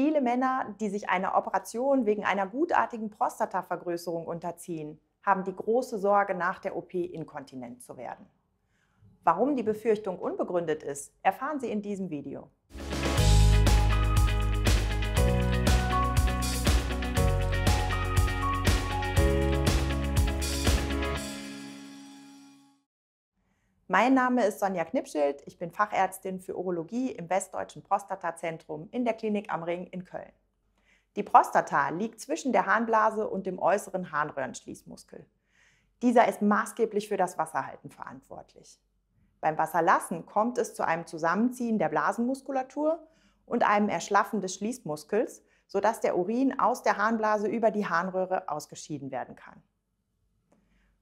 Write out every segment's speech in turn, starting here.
viele Männer, die sich einer Operation wegen einer gutartigen Prostatavergrößerung unterziehen, haben die große Sorge, nach der OP inkontinent zu werden. Warum die Befürchtung unbegründet ist, erfahren Sie in diesem Video. Mein Name ist Sonja Knipschild, ich bin Fachärztin für Urologie im Westdeutschen Prostatazentrum in der Klinik am Ring in Köln. Die Prostata liegt zwischen der Harnblase und dem äußeren Harnröhrenschließmuskel. Dieser ist maßgeblich für das Wasserhalten verantwortlich. Beim Wasserlassen kommt es zu einem Zusammenziehen der Blasenmuskulatur und einem Erschlaffen des Schließmuskels, sodass der Urin aus der Harnblase über die Harnröhre ausgeschieden werden kann.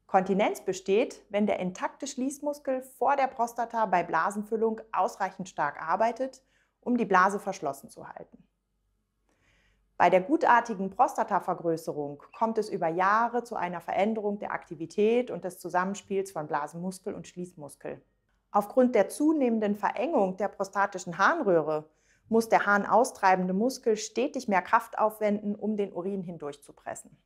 Kontinenz besteht, wenn der intakte Schließmuskel vor der Prostata bei Blasenfüllung ausreichend stark arbeitet, um die Blase verschlossen zu halten. Bei der gutartigen Prostatavergrößerung kommt es über Jahre zu einer Veränderung der Aktivität und des Zusammenspiels von Blasenmuskel und Schließmuskel. Aufgrund der zunehmenden Verengung der prostatischen Harnröhre muss der harnaustreibende Muskel stetig mehr Kraft aufwenden, um den Urin hindurchzupressen.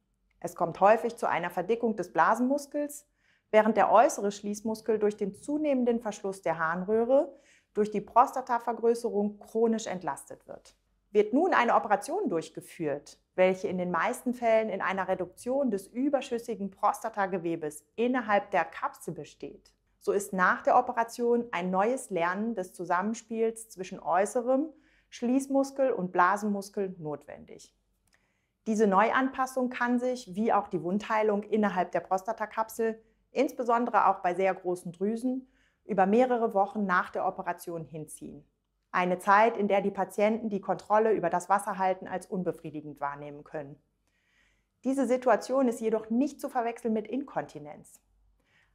Es kommt häufig zu einer Verdickung des Blasenmuskels, während der äußere Schließmuskel durch den zunehmenden Verschluss der Harnröhre durch die Prostatavergrößerung chronisch entlastet wird. Wird nun eine Operation durchgeführt, welche in den meisten Fällen in einer Reduktion des überschüssigen Prostatagewebes innerhalb der Kapsel besteht, so ist nach der Operation ein neues Lernen des Zusammenspiels zwischen äußerem Schließmuskel und Blasenmuskel notwendig. Diese Neuanpassung kann sich, wie auch die Wundheilung innerhalb der Prostatakapsel, insbesondere auch bei sehr großen Drüsen, über mehrere Wochen nach der Operation hinziehen. Eine Zeit, in der die Patienten die Kontrolle über das Wasserhalten als unbefriedigend wahrnehmen können. Diese Situation ist jedoch nicht zu verwechseln mit Inkontinenz.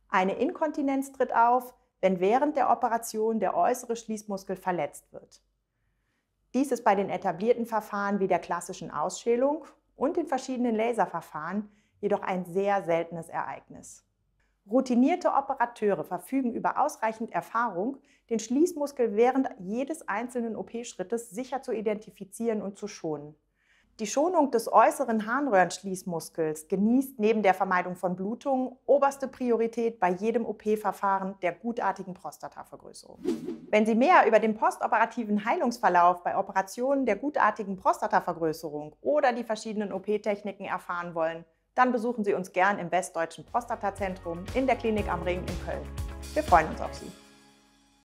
Eine Inkontinenz tritt auf, wenn während der Operation der äußere Schließmuskel verletzt wird. Dies ist bei den etablierten Verfahren wie der klassischen Ausschälung und den verschiedenen Laserverfahren jedoch ein sehr seltenes Ereignis. Routinierte Operateure verfügen über ausreichend Erfahrung, den Schließmuskel während jedes einzelnen OP-Schrittes sicher zu identifizieren und zu schonen. Die Schonung des äußeren Harnröhrenschließmuskels genießt neben der Vermeidung von Blutungen oberste Priorität bei jedem OP-Verfahren der gutartigen Prostatavergrößerung. Wenn Sie mehr über den postoperativen Heilungsverlauf bei Operationen der gutartigen Prostatavergrößerung oder die verschiedenen OP-Techniken erfahren wollen, dann besuchen Sie uns gern im Westdeutschen Prostatazentrum in der Klinik am Ring in Köln. Wir freuen uns auf Sie.